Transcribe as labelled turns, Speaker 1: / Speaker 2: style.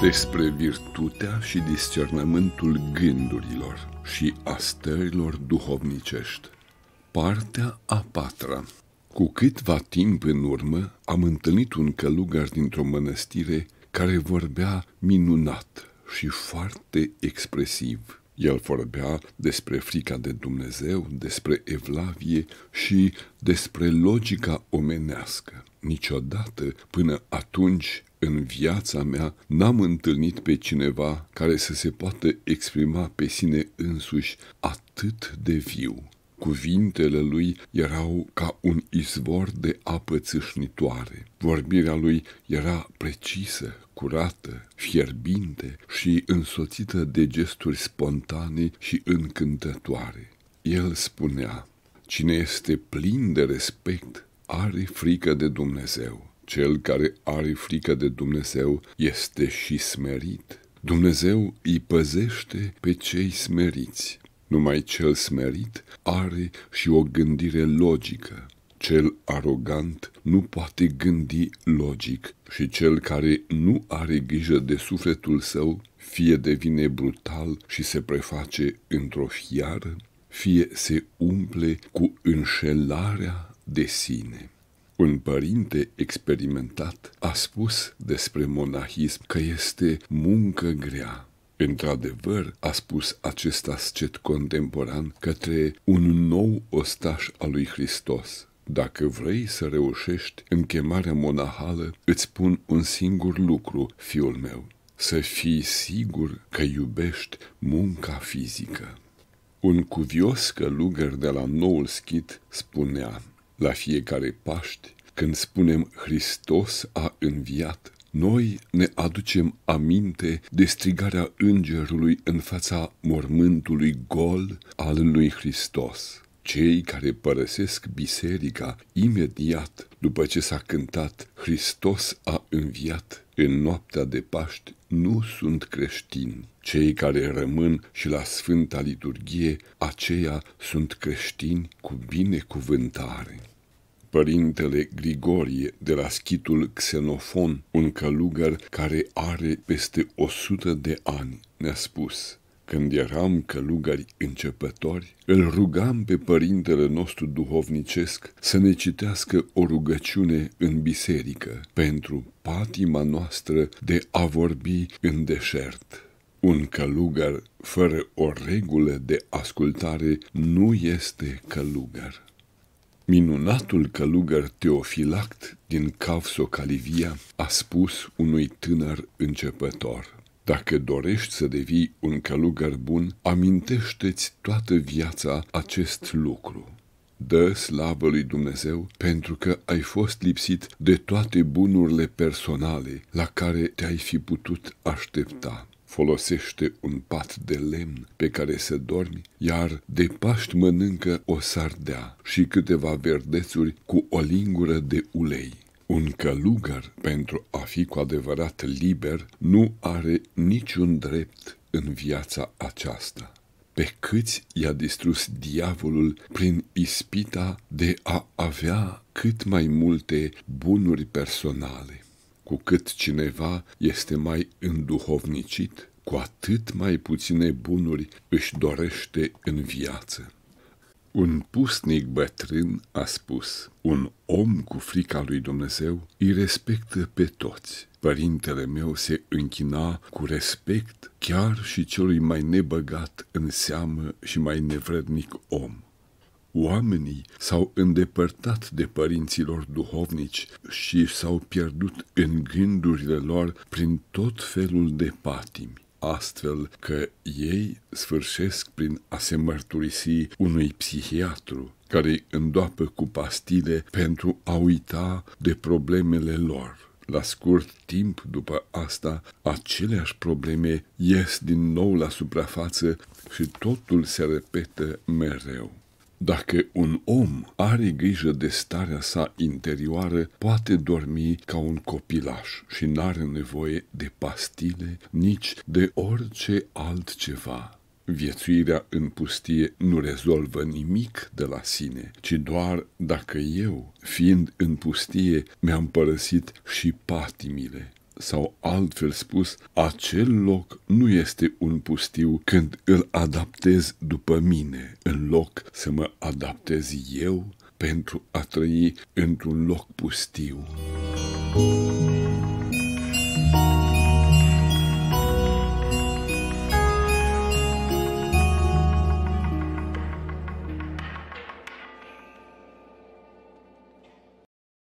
Speaker 1: despre virtutea și discernământul gândurilor și a stărilor duhovnicești. Partea a patra Cu câtva timp în urmă am întâlnit un călugăr dintr-o mănăstire care vorbea minunat și foarte expresiv. El vorbea despre frica de Dumnezeu, despre evlavie și despre logica omenească. Niciodată până atunci în viața mea n-am întâlnit pe cineva care să se poată exprima pe sine însuși atât de viu Cuvintele lui erau ca un izvor de apă țâșnitoare. Vorbirea lui era precisă, curată, fierbinte și însoțită de gesturi spontane și încântătoare. El spunea, Cine este plin de respect are frică de Dumnezeu. Cel care are frică de Dumnezeu este și smerit. Dumnezeu îi păzește pe cei smeriți. Numai cel smerit are și o gândire logică. Cel arogant nu poate gândi logic și cel care nu are grijă de sufletul său fie devine brutal și se preface într-o fiară, fie se umple cu înșelarea de sine. Un părinte experimentat a spus despre monahism că este muncă grea, Într-adevăr, a spus acest ascet contemporan către un nou ostaș al lui Hristos. Dacă vrei să reușești în chemarea monahală, îți spun un singur lucru, fiul meu, să fii sigur că iubești munca fizică. Un cuvios călugăr de la noul schit spunea, la fiecare Paști, când spunem Hristos a înviat, noi ne aducem aminte de strigarea îngerului în fața mormântului gol al lui Hristos. Cei care părăsesc biserica imediat după ce s-a cântat Hristos a înviat în noaptea de Paști nu sunt creștini. Cei care rămân și la Sfânta Liturghie, aceia sunt creștini cu binecuvântare părintele Grigorie de la schitul Xenofon, un călugăr care are peste 100 de ani, ne-a spus. Când eram călugări începători, îl rugam pe părintele nostru duhovnicesc să ne citească o rugăciune în biserică pentru patima noastră de a vorbi în deșert. Un călugăr fără o regulă de ascultare nu este călugăr. Minunatul călugăr Teofilact din Cavso Calivia a spus unui tânăr începător, Dacă dorești să devii un călugăr bun, amintește-ți toată viața acest lucru. Dă slavă lui Dumnezeu pentru că ai fost lipsit de toate bunurile personale la care te-ai fi putut aștepta folosește un pat de lemn pe care se dormi, iar de Paști mănâncă o sardea și câteva verdețuri cu o lingură de ulei. Un călugăr, pentru a fi cu adevărat liber, nu are niciun drept în viața aceasta. Pe câți i-a distrus diavolul prin ispita de a avea cât mai multe bunuri personale. Cu cât cineva este mai înduhovnicit, cu atât mai puține bunuri își dorește în viață. Un pusnic bătrân a spus, un om cu frica lui Dumnezeu îi respectă pe toți. Părintele meu se închina cu respect chiar și celui mai nebăgat în seamă și mai nevrednic om. Oamenii s-au îndepărtat de părinților duhovnici și s-au pierdut în gândurile lor prin tot felul de patimi astfel că ei sfârșesc prin a se mărturisi unui psihiatru care îi îndoapă cu pastile pentru a uita de problemele lor. La scurt timp după asta, aceleași probleme ies din nou la suprafață și totul se repetă mereu. Dacă un om are grijă de starea sa interioară, poate dormi ca un copilaș și n-are nevoie de pastile, nici de orice altceva. Viețuirea în pustie nu rezolvă nimic de la sine, ci doar dacă eu, fiind în pustie, mi-am părăsit și patimile, sau altfel spus, acel loc nu este un pustiu când îl adaptez după mine, în loc să mă adaptez eu pentru a trăi într-un loc pustiu. Thank you.